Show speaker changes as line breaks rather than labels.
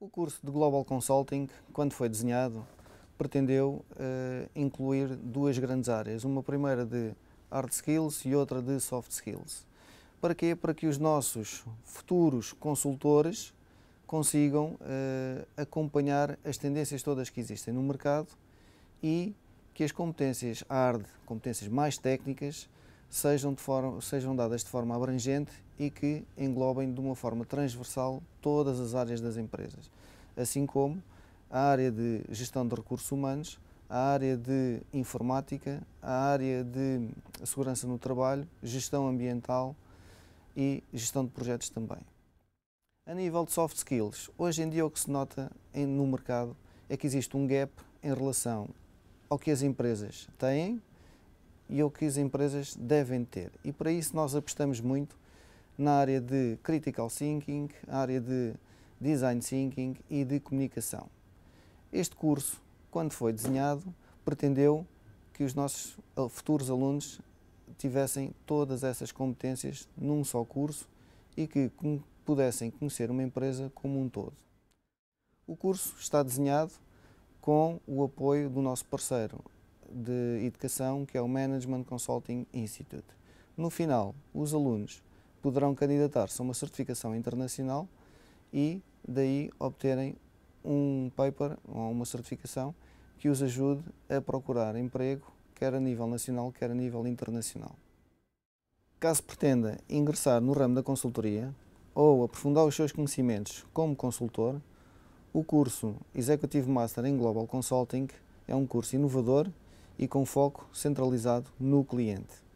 O curso de Global Consulting, quando foi desenhado, pretendeu uh, incluir duas grandes áreas, uma primeira de hard skills e outra de soft skills. Para quê? Para que os nossos futuros consultores consigam uh, acompanhar as tendências todas que existem no mercado e que as competências hard, competências mais técnicas, sejam, forma, sejam dadas de forma abrangente e que englobem de uma forma transversal todas as áreas das empresas, assim como a área de gestão de recursos humanos, a área de informática, a área de segurança no trabalho, gestão ambiental e gestão de projetos também. A nível de soft skills, hoje em dia o que se nota no mercado é que existe um gap em relação ao que as empresas têm e é o que as empresas devem ter. E para isso nós apostamos muito na área de critical thinking, área de design thinking e de comunicação. Este curso, quando foi desenhado, pretendeu que os nossos eh, futuros alunos tivessem todas essas competências num só curso e que pudessem conhecer uma empresa como um todo. O curso está desenhado com o apoio do nosso parceiro, de educação, que é o Management Consulting Institute. No final, os alunos poderão candidatar-se a uma certificação internacional e daí obterem um paper ou uma certificação que os ajude a procurar emprego, quer a nível nacional, quer a nível internacional. Caso pretenda ingressar no ramo da consultoria ou aprofundar os seus conhecimentos como consultor, o curso Executive Master em Global Consulting é um curso inovador e com foco centralizado no cliente.